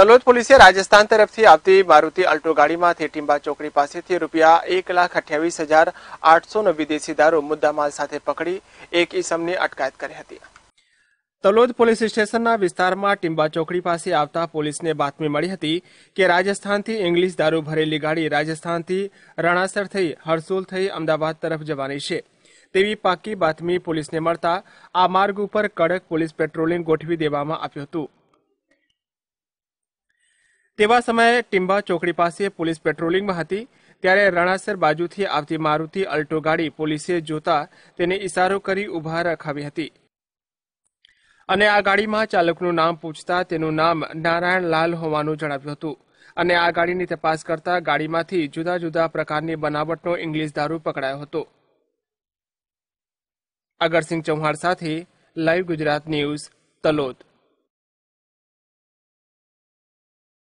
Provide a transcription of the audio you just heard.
તલોદ પોલીસે રાજસ્થાન તરફથી આવતી મારુતિ અલ્ટો ગાડીમાંથી ટીમ્બા ચોકડી પાસેથી રૂપિયા એક લાખ અઠ્યાવીસ હજાર આઠસોનો વિદેશી દારૂ મુદ્દામાલ સાથે પકડી એક ઇસમની અટકાયત કરી હતી તલોદ પોલીસ સ્ટેશનના વિસ્તારમાં ટિંબા ચોકડી પાસે આવતા પોલીસને બાતમી મળી હતી કે રાજસ્થાનથી ઇંગ્લિશ દારૂ ભરેલી ગાડી રાજસ્થાનથી રણાસર થઈ હરસુલ થઈ અમદાવાદ તરફ જવાની છે તેવી પાકી બાતમી પોલીસને મળતા આ માર્ગ ઉપર કડક પોલીસ પેટ્રોલિંગ ગોઠવી દેવામાં આવ્યું હતું તેવા સમયે ટિંબા ચોકડી પાસે પોલીસ પેટ્રોલિંગમાં હતી ત્યારે રણાસર બાજુથી આવતી મારુતિ અલ્ટો ગાડી પોલીસે જોતા તેને ઇશારો કરી ઉભા રખાવી હતી અને આ ગાડીમાં ચાલકનું નામ પૂછતા તેનું નામ નારાયણ લાલ હોવાનું જણાવ્યું હતું અને આ ગાડીની તપાસ કરતા ગાડીમાંથી જુદા જુદા પ્રકારની બનાવટનો ઇંગ્લિશ દારૂ પકડાયો હતો અગરસિંહ ચૌહાણ સાથે લાઈવ ગુજરાત ન્યૂઝ તલોદ